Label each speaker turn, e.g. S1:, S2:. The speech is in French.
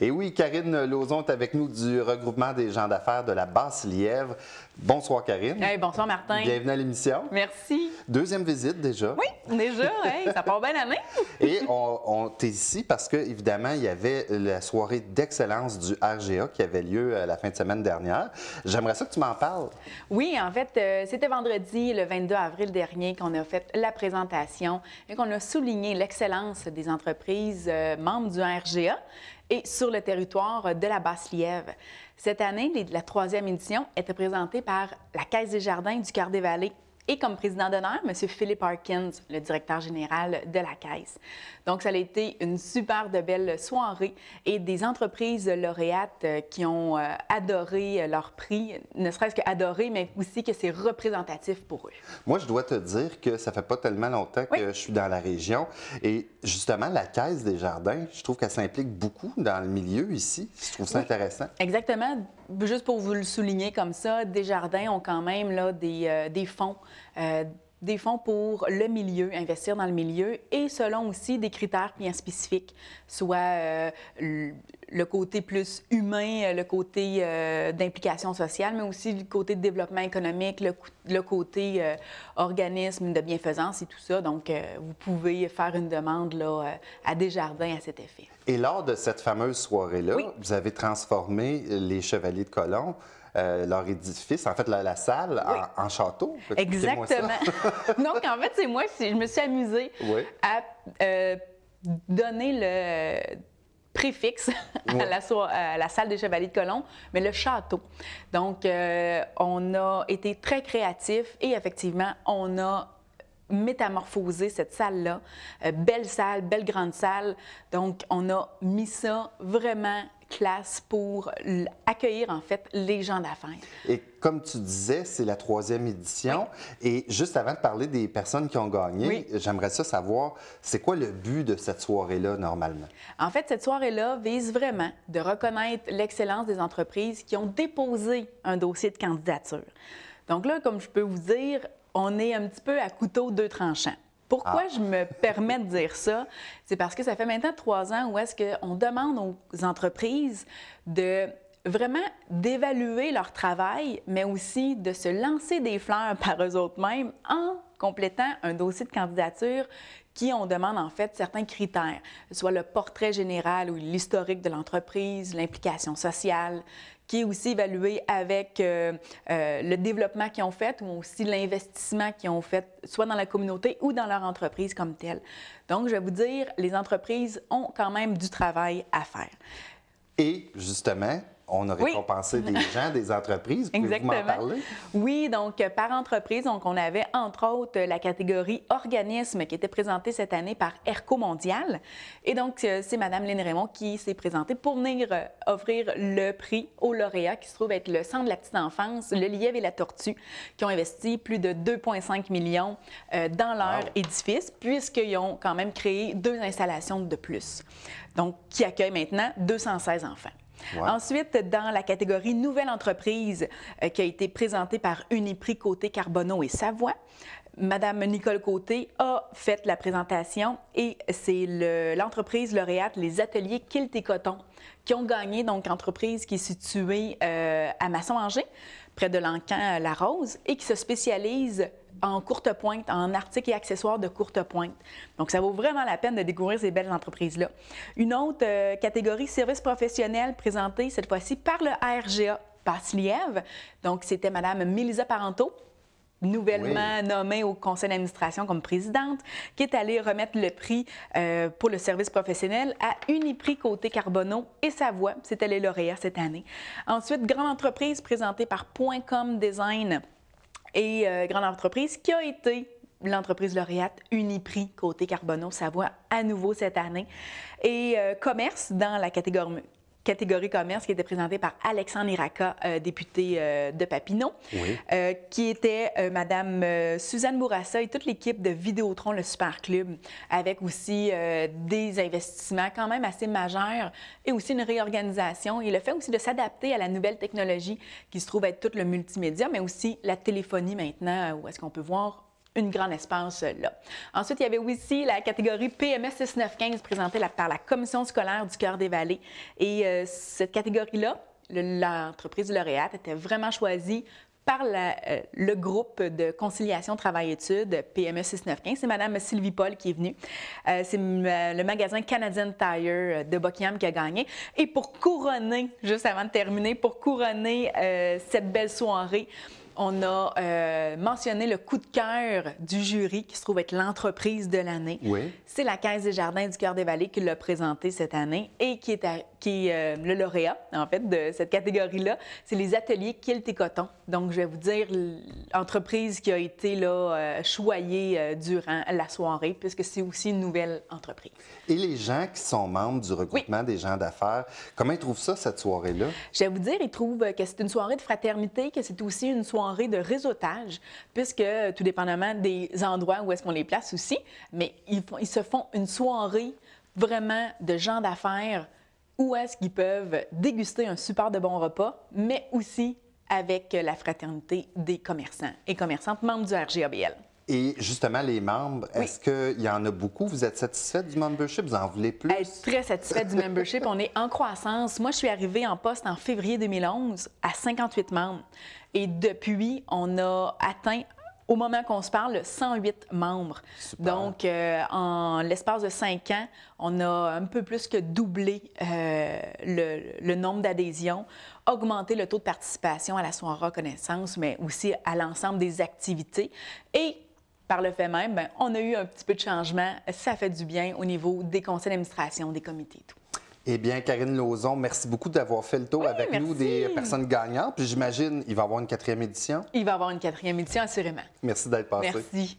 S1: Et oui, Karine Lauzon est avec nous du regroupement des gens d'affaires de la Basse-Lièvre. Bonsoir, Karine. bonsoir, Martin. Bienvenue à l'émission. Merci. Deuxième visite déjà.
S2: Oui, déjà. ça
S1: part bien l'année. Et on, on est ici parce que, évidemment, il y avait la soirée d'excellence du RGA qui avait lieu euh, la fin de semaine dernière. J'aimerais ça que tu m'en parles.
S2: Oui, en fait, euh, c'était vendredi, le 22 avril dernier, qu'on a fait la présentation et qu'on a souligné l'excellence des entreprises euh, membres du RGA et sur le territoire de la Basse-Lièvre. Cette année, la troisième édition était présentée par la Caisse des Jardins du Quart-des-Vallées et comme président d'honneur, M. Philip Harkins, le directeur général de la Caisse. Donc, ça a été une superbe de belle soirée et des entreprises lauréates euh, qui ont euh, adoré leur prix, ne serait-ce que adoré, mais aussi que c'est représentatif pour eux.
S1: Moi, je dois te dire que ça fait pas tellement longtemps que je suis dans la région et justement, la Caisse des Jardins, je trouve qu'elle s'implique beaucoup dans le milieu ici. Je trouve ça intéressant.
S2: Exactement juste pour vous le souligner comme ça, des jardins ont quand même là, des, euh, des fonds euh, des fonds pour le milieu, investir dans le milieu, et selon aussi des critères bien spécifiques, soit euh, le côté plus humain, euh, le côté euh, d'implication sociale, mais aussi le côté de développement économique, le, côté organisme de bienfaisance et tout ça. Donc, vous pouvez faire une demande là, à Desjardins à cet effet.
S1: Et lors de cette fameuse soirée-là, vous avez transformé les Chevaliers de Colomb euh, leur édifice, en fait, la, salle en, château. Exactement.
S2: Donc, en fait, c'est moi, je me suis amusée à euh, donner le préfixe à la, salle des Chevaliers de Colomb, mais le château. Donc, euh, on a été très créatifs et effectivement, on a Métamorphoser cette salle-là. Euh, belle salle, belle grande salle. Donc, on a mis ça vraiment classe pour accueillir en fait les gens d'affaires.
S1: Et comme tu disais, c'est la troisième édition. Et juste avant de parler des personnes qui ont gagné, j'aimerais ça savoir, c'est quoi le but de cette soirée-là normalement?
S2: En fait, cette soirée-là vise vraiment de reconnaître l'excellence des entreprises qui ont déposé un dossier de candidature. Donc là, comme je peux vous dire, on est un petit peu à couteau deux tranchants. Pourquoi ah. je me permets de dire ça? C'est parce que ça fait maintenant trois ans où est-ce qu'on demande aux entreprises de vraiment d'évaluer leur travail, mais aussi de se lancer des fleurs par eux-mêmes en complétant un dossier de candidature qui on demande en fait certains critères, soit le portrait général ou l'historique de l'entreprise, l'implication sociale, qui est aussi évalué avec euh, euh, le développement qu'ils ont fait ou aussi l'investissement qu'ils ont fait, soit dans la communauté ou dans leur entreprise comme telle. Donc, je vais vous dire, les entreprises ont quand même du travail à faire.
S1: Et justement, on a récompensé des gens, des entreprises. Exactement. Vous m'en parler?
S2: Oui, donc euh, par entreprise, donc on avait entre autres la catégorie organisme qui était présentée cette année par Erco Mondial. Et donc euh, c'est Madame Lynn Raymond qui s'est présentée pour venir euh, offrir le prix aux lauréats qui se trouve être le Centre de la petite enfance, le Lièvre et la Tortue, qui ont investi plus de 2,5 millions dans leur édifice, puisqu'ils ont quand même créé deux installations de plus, donc qui accueillent maintenant 216 enfants. Ensuite, dans la catégorie Nouvelle entreprise euh, qui a été présentée par Uniprix Côté Carbonneau et Savoie, Madame Nicole Côté a fait la présentation et c'est l'entreprise lauréate Les Ateliers Kilt et Coton qui ont gagné, donc entreprise qui est située euh, à Masson-Angers, près de Lancan La Rose, et qui se spécialise en courte pointe, en articles et accessoires de courte pointe. Donc, ça vaut vraiment la peine de découvrir ces belles entreprises-là. Une autre euh, catégorie service professionnels présentée cette fois-ci par le RGA passe Donc, c'était Mme Mélisa Parento, nouvellement nommée au conseil d'administration comme présidente, qui est allée remettre le prix euh, pour le service professionnel à Uniprix Côté Carbonneau et Savoie. C'était les lauréats cette année. Ensuite, grande entreprise présentée par Point .com Design et euh, grande entreprise qui a été l'entreprise lauréate Uniprix côté carbono Savoie à nouveau cette année et euh, commerce dans la catégorie, catégorie commerce qui était présentée par Alexandre Iraka, euh, député euh, de Papineau, euh, qui était Madame Suzanne Bourassa et toute l'équipe de Vidéotron, le Super Club, avec aussi des investissements quand même assez majeurs et aussi une réorganisation et le fait aussi de s'adapter à la nouvelle technologie qui se trouve être tout le multimédia, mais aussi la téléphonie maintenant, où est-ce qu'on peut voir une grande espace euh, là. Ensuite, il y avait aussi la catégorie PMS 6915 présentée par la Commission scolaire du Cœur des Vallées. Et euh, cette catégorie-là, l'entreprise lauréate, du était vraiment choisie par euh, le groupe de conciliation travail-études PME 6915. C'est madame Sylvie Paul qui est venue. c'est le magasin Canadian Tire de Buckingham qui a gagné. Et pour couronner, juste avant de terminer, pour couronner cette belle soirée, on a euh, mentionné le coup de cœur du jury qui se trouve être l'entreprise de l'année. Oui. C'est la Caisse des Jardins du Cœur des Vallées qui l'a présenté cette année et qui est, euh, le lauréat, en fait, de cette catégorie-là. C'est les ateliers Kilt et Coton. Donc, je vais vous dire l'entreprise qui a été là, euh, choyée durant la soirée, puisque c'est aussi une nouvelle entreprise.
S1: Et les gens qui sont membres du regroupement des gens d'affaires, comment ils trouvent ça, cette soirée-là? Je vais vous dire, ils trouvent
S2: que c'est une soirée de fraternité, que c'est aussi une soirée de réseautage, puisque tout dépendamment des endroits où est-ce qu'on les place aussi, mais ils, se font une soirée vraiment de gens d'affaires où est-ce qu'ils peuvent déguster un super de bon repas, mais aussi avec la fraternité des commerçants et commerçantes membres du RGABL.
S1: Et justement, les membres, est-ce qu'il y en a beaucoup? Vous êtes satisfait du membership? Vous en voulez plus?
S2: très satisfait du membership. On est en croissance. Moi, je suis arrivée en poste en février 2011 à 58 membres. Et depuis, on a atteint au moment qu'on se parle, 108 membres. Donc, euh, en l'espace de cinq ans, on a un peu plus que doublé euh, le, le, nombre d'adhésions, augmenté le taux de participation à la soirée reconnaissance, mais aussi à l'ensemble des activités. Et par le fait même, ben, on a eu un petit peu de changement. Ça fait du bien au niveau des conseils d'administration, des comités, et tout.
S1: Eh bien, Karine Lauzon, merci beaucoup d'avoir fait le tour avec nous des personnes gagnantes. Puis j'imagine, il va y avoir une quatrième édition.
S2: Il va y avoir une quatrième édition, assurément.
S1: Merci d'être passé.
S2: Merci.